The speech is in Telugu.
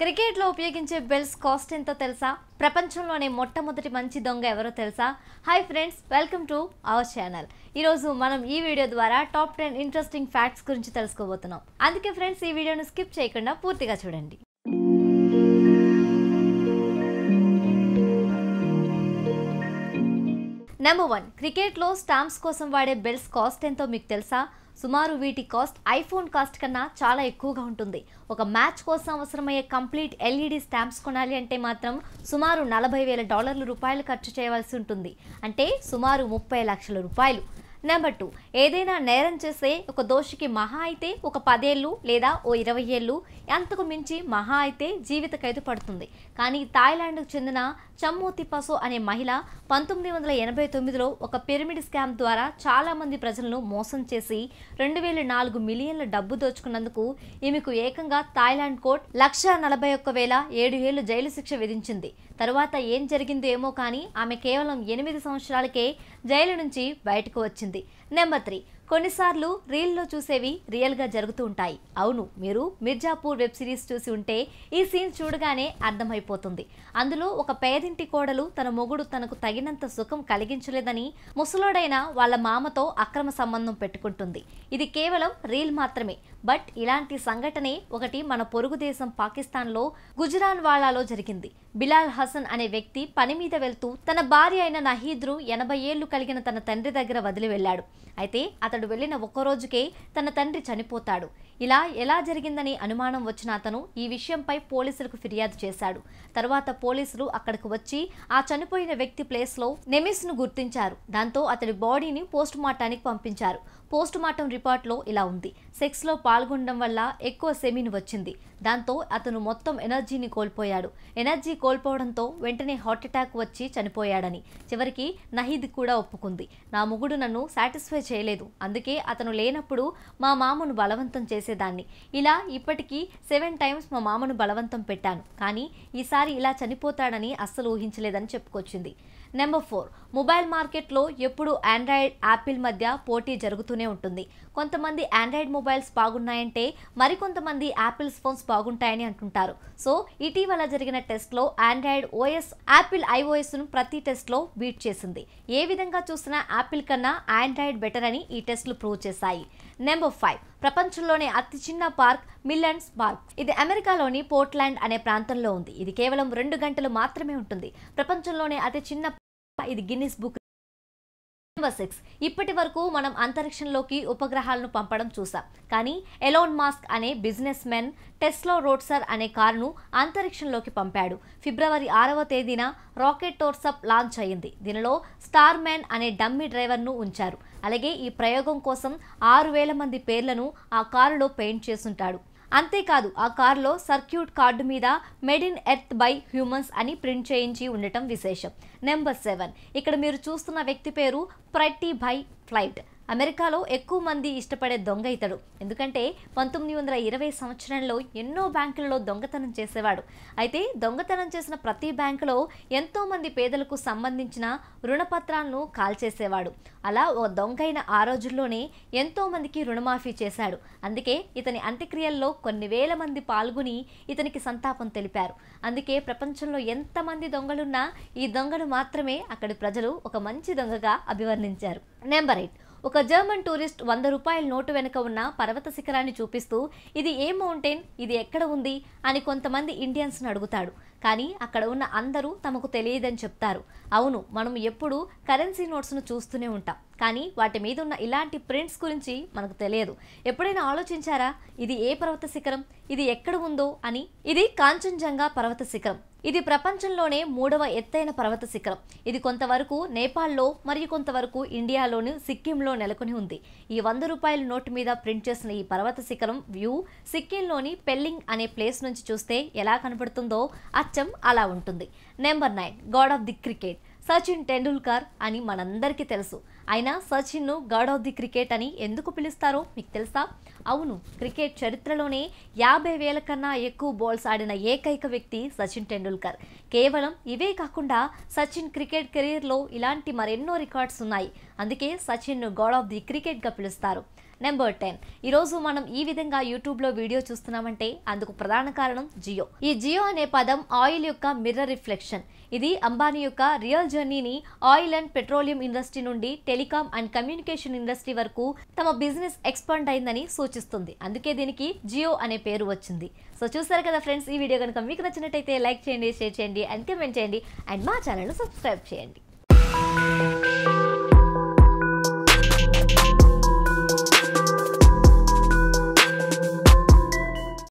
క్రికెట్లో ఉపయోగించే బెల్స్ కాస్ట్ ఎంతో తెలుసా ప్రపంచంలోనే మొట్టమొదటి మంచి దొంగ ఎవరో తెలుసా hi friends welcome to our channel ఈరోజు మనం ఈ వీడియో ద్వారా టాప్ టెన్ ఇంట్రెస్టింగ్ ఫ్యాక్ట్స్ గురించి తెలుసుకోబోతున్నాం అందుకే ఫ్రెండ్స్ ఈ వీడియోను స్కిప్ చేయకుండా పూర్తిగా చూడండి నెంబర్ వన్ క్రికెట్లో స్టాంప్స్ కోసం వాడే బెల్స్ కాస్ట్ ఎంతో మీకు తెలుసా సుమారు వీటి కాస్ట్ ఐఫోన్ కాస్ట్ కన్నా చాలా ఎక్కువగా ఉంటుంది ఒక మ్యాచ్ కోసం అవసరమయ్యే కంప్లీట్ ఎల్ఈడి స్టాంప్స్ కొనాలి అంటే మాత్రం సుమారు నలభై వేల డాలర్ల రూపాయలు ఖర్చు చేయవలసి ఉంటుంది అంటే సుమారు ముప్పై లక్షల రూపాయలు నెంబర్ టూ ఏదైనా నేరం చేస్తే ఒక దోషికి మహా అయితే ఒక పదేళ్ళు లేదా ఓ ఇరవై ఏళ్ళు అంతకు మించి మహా అయితే జీవిత ఖైదు పడుతుంది కానీ థాయిలాండ్కు చెందిన చమ్ము తిపాసో అనే మహిళ పంతొమ్మిది వందల ఎనభై తొమ్మిదిలో ఒక పిరమిడ్ స్కామ్ ద్వారా చాలామంది ప్రజలను మోసం చేసి రెండు వేల నాలుగు మిలియన్ల డబ్బు దోచుకున్నందుకు ఈమెకు ఏకంగా థాయిలాండ్ కోర్ట్ లక్ష నలభై ఒక్క వేల ఏడు ఏళ్ళు జైలు శిక్ష విధించింది తరువాత ఏం జరిగిందో ఏమో కానీ ఆమె కేవలం ఎనిమిది సంవత్సరాలకే జైలు నుంచి బయటకు వచ్చింది వచ్చింది నెంబర్ త్రీ కొన్నిసార్లు రీల్లో చూసేవి రియల్గా జరుగుతూ ఉంటాయి అవును మీరు మిర్జాపూర్ వెబ్ సిరీస్ చూసి ఉంటే ఈ సీన్ చూడగానే అర్థమైపోతుంది అందులో ఒక పేదింటి కోడలు తన మొగుడు తనకు తగినంత సుఖం కలిగించలేదని ముసలోడైన వాళ్ళ మామతో అక్రమ సంబంధం పెట్టుకుంటుంది ఇది కేవలం రీల్ మాత్రమే బట్ ఇలాంటి సంఘటనే ఒకటి మన పొరుగు దేశం పాకిస్తాన్లో గుజరాన్ వాళాలో జరిగింది బిలాల్ హసన్ అనే వ్యక్తి పని మీద వెళ్తూ తన భార్య అయిన నహీద్రు ఎనభై ఏళ్లు కలిగిన తన తండ్రి దగ్గర వదిలి వెళ్ళాడు అయితే అతడు వెళ్ళిన ఒక్కరోజుకే తన తండ్రి చనిపోతాడు ఇలా ఎలా జరిగిందని అనుమానం వచ్చిన అతను ఈ విషయంపై పోలీసులకు ఫిర్యాదు చేశాడు తర్వాత పోలీసులు అక్కడికి వచ్చి ఆ చనిపోయిన వ్యక్తి ప్లేస్లో నెమిస్ను గుర్తించారు దాంతో అతడి బాడీని పోస్టుమార్టానికి పంపించారు పోస్టుమార్టం రిపోర్ట్లో ఇలా ఉంది సెక్స్లో పాల్గొనడం వల్ల ఎక్కువ సెమిన్ వచ్చింది దాంతో అతను మొత్తం ఎనర్జీని కోల్పోయాడు ఎనర్జీ కోల్పోవడంతో వెంటనే హార్ట్అటాక్ వచ్చి చనిపోయాడని చివరికి నహీద్ కూడా ఒప్పుకుంది నా ముగుడు నన్ను సాటిస్ఫై చేయలేదు అందుకే అతను లేనప్పుడు మా మామను బలవంతం చేసేదాన్ని ఇలా ఇప్పటికీ సెవెన్ టైమ్స్ మా మామను బలవంతం పెట్టాను కానీ ఈసారి ఇలా చనిపోతాడని అస్సలు ఊహించలేదని చెప్పుకొచ్చింది నెంబర్ ఫోర్ మొబైల్ మార్కెట్లో ఎప్పుడు ఆండ్రాయిడ్ యాపిల్ మధ్య పోటీ జరుగుతూనే ఉంటుంది కొంతమంది ఆండ్రాయిడ్ మొబైల్స్ బాగున్నాయంటే మరికొంతమంది యాపిల్స్ ఫోన్స్ బాగుంటాయని అంటుంటారు సో ఇటీవల జరిగిన టెస్ట్లో ఆండ్రాయిడ్ ఓఎస్ యాపిల్ ఐఓఎస్ను ప్రతి టెస్ట్లో బీట్ చేసింది ఏ విధంగా చూసినా యాపిల్ కన్నా ఆండ్రాయిడ్ బెటర్ అని ఈ టెస్ట్లు ప్రూవ్ చేశాయి నెంబర్ ఫైవ్ ప్రపంచంలోనే అతి చిన్న పార్క్ మిల్లెన్స్ పార్క్ ఇది అమెరికాలోని పోర్ట్లాండ్ అనే ప్రాంతంలో ఉంది ఇది కేవలం రెండు గంటలు మాత్రమే ఉంటుంది ప్రపంచంలోనే అతి చిన్న ఇది గిన్నిస్ బుక్ సిక్స్ ఇప్పటి వరకు మనం అంతరిక్షంలోకి ఉపగ్రహాలను పంపడం చూసాం కానీ ఎలోన్ మాస్క్ అనే బిజినెస్ మెన్ టెస్లో రోడ్సర్ అనే కారును అంతరిక్షంలోకి పంపాడు ఫిబ్రవరి ఆరవ తేదీన రాకెట్ టోర్సప్ లాంచ్ అయింది దీనిలో స్టార్ మ్యాన్ అనే డమ్మీ డ్రైవర్ను ఉంచారు అలాగే ఈ ప్రయోగం కోసం ఆరు వేల మంది పేర్లను ఆ కారులో పెయింట్ చేసుంటాడు అంతేకాదు ఆ కార్లో సర్క్యూట్ కార్డు మీద made in earth by humans అని ప్రింట్ చేయించి ఉండటం విశేషం నెంబర్ సెవెన్ ఇక్కడ మీరు చూస్తున్న వ్యక్తి పేరు ప్రట్టి బై ఫ్లైట్ అమెరికాలో ఎక్కువ మంది ఇష్టపడే దొంగ ఇతడు ఎందుకంటే పంతొమ్మిది వందల ఇరవై సంవత్సరంలో ఎన్నో బ్యాంకులలో దొంగతనం చేసేవాడు అయితే దొంగతనం చేసిన ప్రతి బ్యాంకులో ఎంతోమంది పేదలకు సంబంధించిన రుణపత్రాలను కాల్చేసేవాడు అలా ఓ దొంగైన ఆ రోజుల్లోనే ఎంతోమందికి రుణమాఫీ చేశాడు అందుకే ఇతని అంత్యక్రియల్లో కొన్ని వేల మంది పాల్గొని ఇతనికి సంతాపం తెలిపారు అందుకే ప్రపంచంలో ఎంతమంది దొంగలున్నా ఈ దొంగను మాత్రమే అక్కడి ప్రజలు ఒక మంచి దొంగగా అభివర్ణించారు నెంబర్ ఎయిట్ ఒక జర్మన్ టూరిస్ట్ వంద రూపాయల నోటు వెనుక ఉన్న పర్వత శిఖరాన్ని చూపిస్తూ ఇది ఏ మౌంటైన్ ఇది ఎక్కడ ఉంది అని కొంతమంది ఇండియన్స్ని అడుగుతాడు కానీ అక్కడ ఉన్న అందరూ తమకు తెలియదని చెప్తారు అవును మనం ఎప్పుడూ కరెన్సీ నోట్స్ను చూస్తూనే ఉంటాం కానీ వాటి మీద ఉన్న ఇలాంటి ప్రింట్స్ గురించి మనకు తెలియదు ఎప్పుడైనా ఆలోచించారా ఇది ఏ పర్వత శిఖరం ఇది ఎక్కడ ఉందో అని ఇది కాంచన్జంగా పర్వత శిఖరం ఇది ప్రపంచంలోనే మూడవ ఎత్తైన పర్వత శిఖరం ఇది కొంతవరకు నేపాల్లో మరియు కొంతవరకు ఇండియాలోని సిక్కింలో నెలకొని ఉంది ఈ వంద రూపాయల నోటు మీద ప్రింట్ చేసిన ఈ పర్వత శిఖరం వ్యూ సిక్కింలోని పెల్లింగ్ అనే ప్లేస్ నుంచి చూస్తే ఎలా కనబడుతుందో అచ్చం అలా ఉంటుంది number nine god of the cricket Sachin Tendulkar అని మనందరికీ తెలుసు అయినా సచిన్ను గాడ్ ఆఫ్ ది క్రికెట్ అని ఎందుకు పిలుస్తారో మీకు తెలుసా అవును క్రికెట్ చరిత్రలోనే యాభై వేల కన్నా ఎక్కువ బాల్స్ ఆడిన ఏకైక వ్యక్తి సచిన్ టెండూల్కర్ కేవలం ఇవే కాకుండా సచిన్ క్రికెట్ కెరీర్లో ఇలాంటి మరెన్నో రికార్డ్స్ ఉన్నాయి అందుకే సచిన్ను గాడ్ ఆఫ్ ది క్రికెట్గా పిలుస్తారు నెంబర్ టెన్ ఈరోజు మనం ఈ విధంగా యూట్యూబ్లో వీడియో చూస్తున్నామంటే అందుకు ప్రధాన కారణం జియో ఈ జియో అనే పదం ఆయిల్ యొక్క మిర్రర్ రిఫ్లెక్షన్ ఇది అంబానీ యొక్క రియల్ జర్నీని ఆయిల్ అండ్ పెట్రోలియం ఇండస్ట్రీ నుండి టెలికాం అండ్ కమ్యూనికేషన్ ఇండస్ట్రీ వరకు తమ బిజినెస్ ఎక్స్పాండ్ అయిందని సూచిస్తుంది అందుకే దీనికి జియో అనే పేరు వచ్చింది సో చూసారు కదా ఫ్రెండ్స్ ఈ వీడియో కనుక మీకు నచ్చినట్టయితే లైక్ చేయండి షేర్ చేయండి అండ్ కమెంట్ చేయండి అండ్ మా ఛానల్ను సబ్స్క్రైబ్ చేయండి